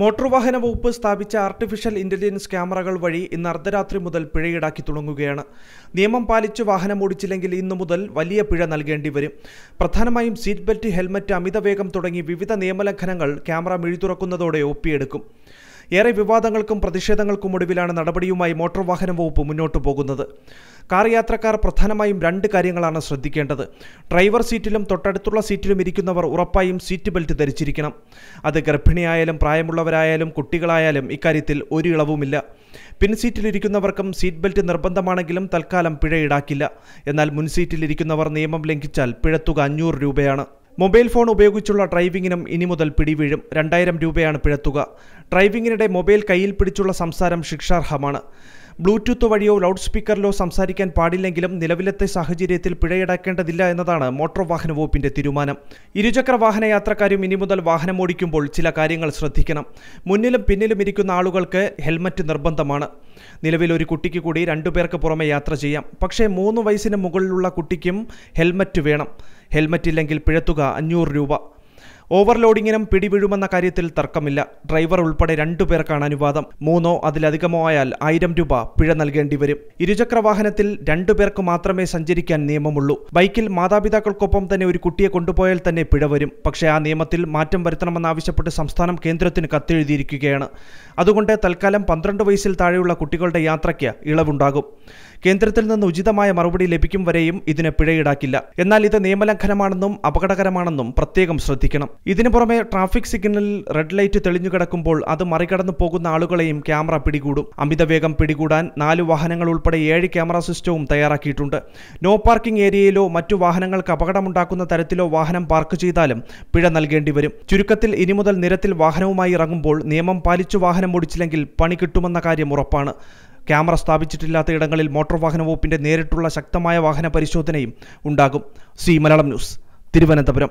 motor വാഹന വകുപ്പ് സ്ഥാപിച്ച ആർട്ടിഫിഷ്യൽ ഇന്റലിജൻസ് ക്യാമറകൾ വഴി ഇന്ന് അർദ്ധരാത്രി മുതൽ പിഴയിടാക്കി തുടങ്ങുകയാണ് നിയമം പാലിച്ച് വാഹനം ഓടിച്ചില്ലെങ്കിൽ ഇന്നു മുതൽ വലിയ പിഴ നൽകേണ്ടി വരും പ്രധാനമായും സീറ്റ് ബെൽറ്റ് ഹെൽമറ്റ് അമിതവേഗം തുടങ്ങി വിവിധ നിയമലംഘനങ്ങൾ ക്യാമറ മിഴി തുറക്കുന്നതോടെ ഒപ്പിയെടുക്കും ഏറെ വിവാദങ്ങൾക്കും പ്രതിഷേധങ്ങൾക്കും ഒടുവിലാണ് നടപടിയുമായി മോട്ടോർ വാഹന വകുപ്പ് മുന്നോട്ടു പോകുന്നത് കാർ യാത്രക്കാർ പ്രധാനമായും രണ്ട് കാര്യങ്ങളാണ് ശ്രദ്ധിക്കേണ്ടത് ഡ്രൈവർ സീറ്റിലും തൊട്ടടുത്തുള്ള സീറ്റിലും ഇരിക്കുന്നവർ ഉറപ്പായും സീറ്റ് ബെൽറ്റ് ധരിച്ചിരിക്കണം അത് ഗർഭിണിയായാലും പ്രായമുള്ളവരായാലും കുട്ടികളായാലും ഇക്കാര്യത്തിൽ ഒരു ഇളവുമില്ല പിൻസീറ്റിലിരിക്കുന്നവർക്കും സീറ്റ് ബെൽറ്റ് നിർബന്ധമാണെങ്കിലും തൽക്കാലം പിഴ ഈടാക്കില്ല എന്നാൽ മുൻസീറ്റിലിരിക്കുന്നവർ നിയമം ലംഘിച്ചാൽ പിഴത്തുക അഞ്ഞൂറ് രൂപയാണ് മൊബൈൽ ഫോൺ ഉപയോഗിച്ചുള്ള ഡ്രൈവിംഗിനും ഇനി മുതൽ പിടിവീഴും രണ്ടായിരം രൂപയാണ് പിഴത്തുക ഡ്രൈവിംഗിനിടെ മൊബൈൽ കയ്യിൽ പിടിച്ചുള്ള സംസാരം ശിക്ഷാർഹമാണ് ബ്ലൂടൂത്ത് വഴിയോ ലൗഡ് സ്പീക്കറിലോ സംസാരിക്കാൻ പാടില്ലെങ്കിലും നിലവിലത്തെ സാഹചര്യത്തിൽ പിഴയടക്കേണ്ടതില്ല എന്നതാണ് മോട്ടോർ വാഹന വകുപ്പിന്റെ തീരുമാനം ഇരുചക്ര വാഹന യാത്രക്കാരും ഇനി മുതൽ വാഹനം ഓടിക്കുമ്പോൾ ചില കാര്യങ്ങൾ ശ്രദ്ധിക്കണം മുന്നിലും പിന്നിലും ഇരിക്കുന്ന ആളുകൾക്ക് ഹെൽമറ്റ് നിർബന്ധമാണ് നിലവിൽ ഒരു കുട്ടിക്ക് കൂടി രണ്ടുപേർക്ക് പുറമെ യാത്ര ചെയ്യാം പക്ഷേ മൂന്ന് വയസ്സിന് മുകളിലുള്ള കുട്ടിക്കും ഹെൽമറ്റ് വേണം ഹെൽമറ്റില്ലെങ്കിൽ പിഴത്തുക അഞ്ഞൂറ് രൂപ ഓവർലോഡിങ്ങിനും പിടിവിഴുമെന്ന കാര്യത്തിൽ തർക്കമില്ല ഡ്രൈവർ ഉൾപ്പെടെ രണ്ടു പേർക്കാണ് അനുവാദം മൂന്നോ അതിലധികമോ ആയാൽ ആയിരം രൂപ പിഴ നൽകേണ്ടി വരും ഇരുചക്രവാഹനത്തിൽ രണ്ടു പേർക്ക് മാത്രമേ സഞ്ചരിക്കാൻ നിയമമുള്ളൂ ബൈക്കിൽ മാതാപിതാക്കൾക്കൊപ്പം തന്നെ ഒരു കുട്ടിയെ കൊണ്ടുപോയാൽ തന്നെ പിഴ വരും പക്ഷേ ആ നിയമത്തിൽ മാറ്റം വരുത്തണമെന്നാവശ്യപ്പെട്ട് സംസ്ഥാനം കേന്ദ്രത്തിന് കത്തെഴുതിയിരിക്കുകയാണ് അതുകൊണ്ട് തൽക്കാലം പന്ത്രണ്ട് വയസ്സിൽ താഴെയുള്ള കുട്ടികളുടെ യാത്രയ്ക്ക് ഇളവുണ്ടാകും കേന്ദ്രത്തിൽ നിന്ന് ഉചിതമായ മറുപടി ലഭിക്കും വരെയും ഇതിന് പിഴയിടാക്കില്ല എന്നാൽ ഇത് നിയമലംഘനമാണെന്നും അപകടകരമാണെന്നും പ്രത്യേകം ശ്രദ്ധിക്കണം ഇതിനു പുറമെ ട്രാഫിക് സിഗ്നലിൽ റെഡ് ലൈറ്റ് തെളിഞ്ഞു കിടക്കുമ്പോൾ അത് മറികടന്നു പോകുന്ന ആളുകളെയും ക്യാമറ പിടികൂടും അമിതവേഗം പിടികൂടാൻ നാല് വാഹനങ്ങൾ ഉൾപ്പെടെ ഏഴ് ക്യാമറ സിസ്റ്റവും തയ്യാറാക്കിയിട്ടുണ്ട് നോ പാർക്കിംഗ് ഏരിയയിലോ മറ്റു വാഹനങ്ങൾക്ക് അപകടമുണ്ടാക്കുന്ന തരത്തിലോ വാഹനം പാർക്ക് ചെയ്താലും പിഴ നൽകേണ്ടി വരും ചുരുക്കത്തിൽ ഇനി മുതൽ നിരത്തിൽ വാഹനവുമായി ഇറങ്ങുമ്പോൾ നിയമം പാലിച്ചു വാഹനം ഓടിച്ചില്ലെങ്കിൽ പണി കിട്ടുമെന്ന കാര്യം ഉറപ്പാണ് ക്യാമറ സ്ഥാപിച്ചിട്ടില്ലാത്ത ഇടങ്ങളിൽ മോട്ടോർ വാഹന വകുപ്പിന്റെ നേരിട്ടുള്ള ശക്തമായ വാഹന പരിശോധനയും ഉണ്ടാകും സി മലയാളം ന്യൂസ് തിരുവനന്തപുരം